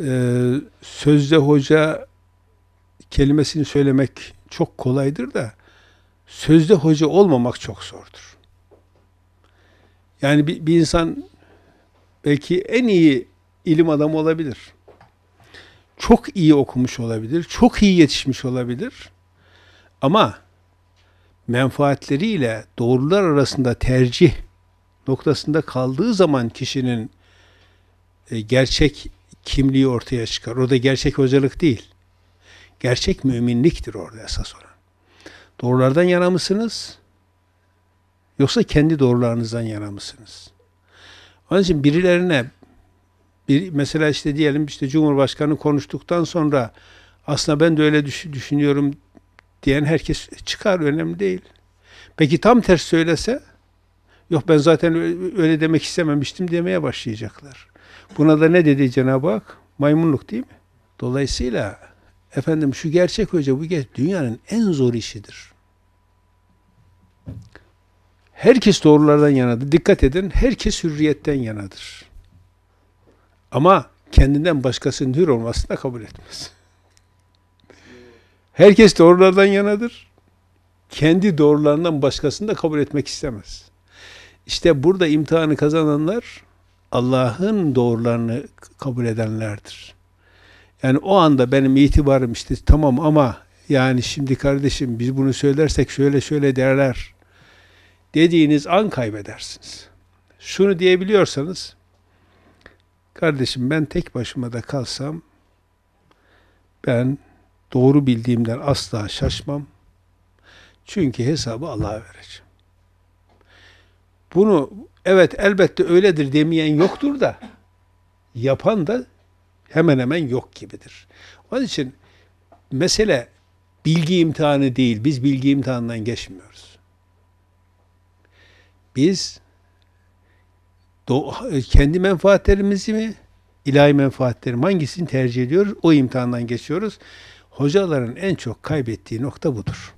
e, sözde hoca kelimesini söylemek çok kolaydır da sözde hoca olmamak çok zordur. Yani bir, bir insan belki en iyi ilim adamı olabilir. Çok iyi okumuş olabilir, çok iyi yetişmiş olabilir. Ama menfaatleriyle doğrular arasında tercih noktasında kaldığı zaman kişinin e, gerçek kimliği ortaya çıkar. O da gerçek hocalık değil. Gerçek müminliktir orada esas olan. Doğrulardan yana mısınız? Yoksa kendi doğrularınızdan yana mısınız? Onun için birilerine bir mesela işte diyelim işte Cumhurbaşkanı konuştuktan sonra aslında ben de öyle düş düşünüyorum diyen herkes çıkar önemli değil. Peki tam ters söylese yok ben zaten öyle demek istememiştim demeye başlayacaklar. Buna da ne dedi Cenab-ı Hak? Maymunluk değil mi? Dolayısıyla efendim şu gerçek hoca bu gerçek dünyanın en zor işidir. Herkes doğrulardan yanadır. Dikkat edin herkes hürriyetten yanadır. Ama kendinden başkasının hür olmasını da kabul etmez. Herkes doğrulardan yanadır. Kendi doğrularından başkasını da kabul etmek istemez. İşte burada imtihanı kazananlar Allah'ın doğrularını kabul edenlerdir. Yani o anda benim itibarım işte tamam ama yani şimdi kardeşim biz bunu söylersek şöyle şöyle derler dediğiniz an kaybedersiniz. Şunu diyebiliyorsanız kardeşim ben tek başıma da kalsam ben doğru bildiğimden asla şaşmam. Çünkü hesabı Allah'a vereceğim. Bunu evet elbette öyledir demeyen yoktur da yapan da hemen hemen yok gibidir. Onun için mesele bilgi imtihanı değil. Biz bilgi imtihanından geçmiyoruz. Biz kendi menfaatlerimizi mi ilahi menfaatlerim hangisini tercih ediyoruz? O imtihandan geçiyoruz. Hocaların en çok kaybettiği nokta budur.